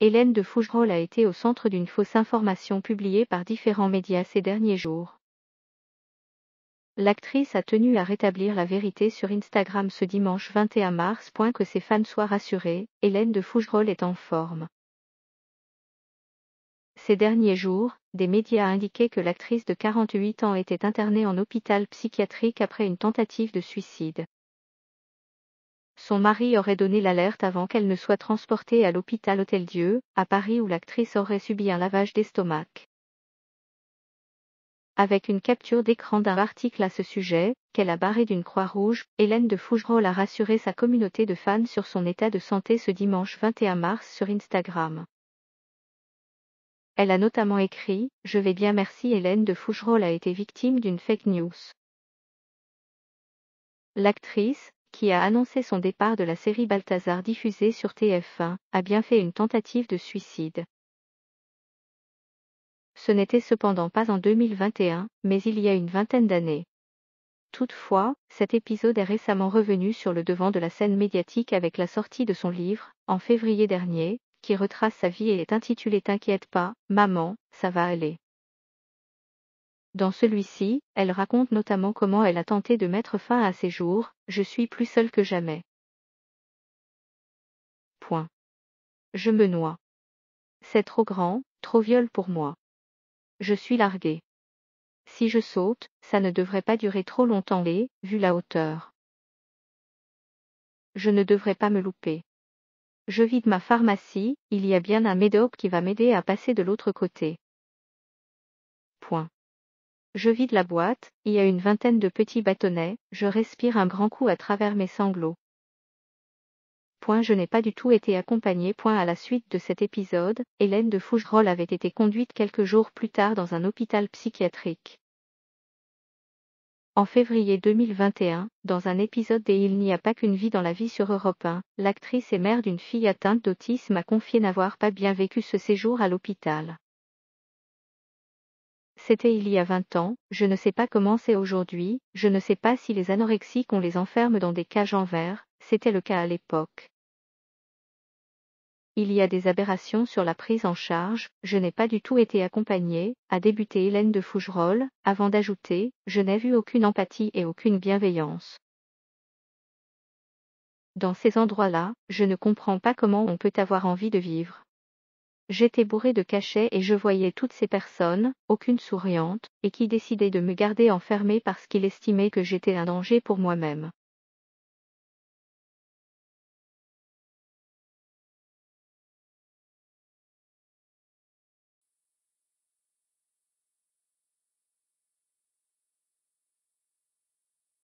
Hélène de Fougerolles a été au centre d'une fausse information publiée par différents médias ces derniers jours. L'actrice a tenu à rétablir la vérité sur Instagram ce dimanche 21 mars. Point que ses fans soient rassurés, Hélène de Fougerolles est en forme. Ces derniers jours, des médias indiquaient que l'actrice de 48 ans était internée en hôpital psychiatrique après une tentative de suicide. Son mari aurait donné l'alerte avant qu'elle ne soit transportée à l'hôpital Hôtel Dieu, à Paris où l'actrice aurait subi un lavage d'estomac. Avec une capture d'écran d'un article à ce sujet, qu'elle a barré d'une croix rouge, Hélène de Fougerolles a rassuré sa communauté de fans sur son état de santé ce dimanche 21 mars sur Instagram. Elle a notamment écrit « Je vais bien merci Hélène de Fougerolles a été victime d'une fake news ». L'actrice, qui a annoncé son départ de la série Balthazar diffusée sur TF1, a bien fait une tentative de suicide. Ce n'était cependant pas en 2021, mais il y a une vingtaine d'années. Toutefois, cet épisode est récemment revenu sur le devant de la scène médiatique avec la sortie de son livre, en février dernier, qui retrace sa vie et est intitulé T'inquiète pas, maman, ça va aller. Dans celui-ci, elle raconte notamment comment elle a tenté de mettre fin à ses jours, Je suis plus seule que jamais. Point. Je me noie. C'est trop grand, trop viol pour moi. Je suis larguée. Si je saute, ça ne devrait pas durer trop longtemps et, vu la hauteur. Je ne devrais pas me louper. Je vide ma pharmacie, il y a bien un médoc qui va m'aider à passer de l'autre côté. Point. Je vide la boîte, il y a une vingtaine de petits bâtonnets, je respire un grand coup à travers mes sanglots. Point je n'ai pas du tout été accompagnée. Point à la suite de cet épisode, Hélène de Fougerolles avait été conduite quelques jours plus tard dans un hôpital psychiatrique. En février 2021, dans un épisode des Il n'y a pas qu'une vie dans la vie sur Europe 1, l'actrice et mère d'une fille atteinte d'autisme a confié n'avoir pas bien vécu ce séjour à l'hôpital c'était il y a vingt ans, je ne sais pas comment c'est aujourd'hui, je ne sais pas si les anorexiques on les enferme dans des cages en verre, c'était le cas à l'époque. Il y a des aberrations sur la prise en charge, je n'ai pas du tout été accompagnée, a débuté Hélène de Fougerolles, avant d'ajouter, je n'ai vu aucune empathie et aucune bienveillance. Dans ces endroits-là, je ne comprends pas comment on peut avoir envie de vivre. J'étais bourré de cachets et je voyais toutes ces personnes, aucune souriante, et qui décidaient de me garder enfermé parce qu'ils estimaient que j'étais un danger pour moi-même.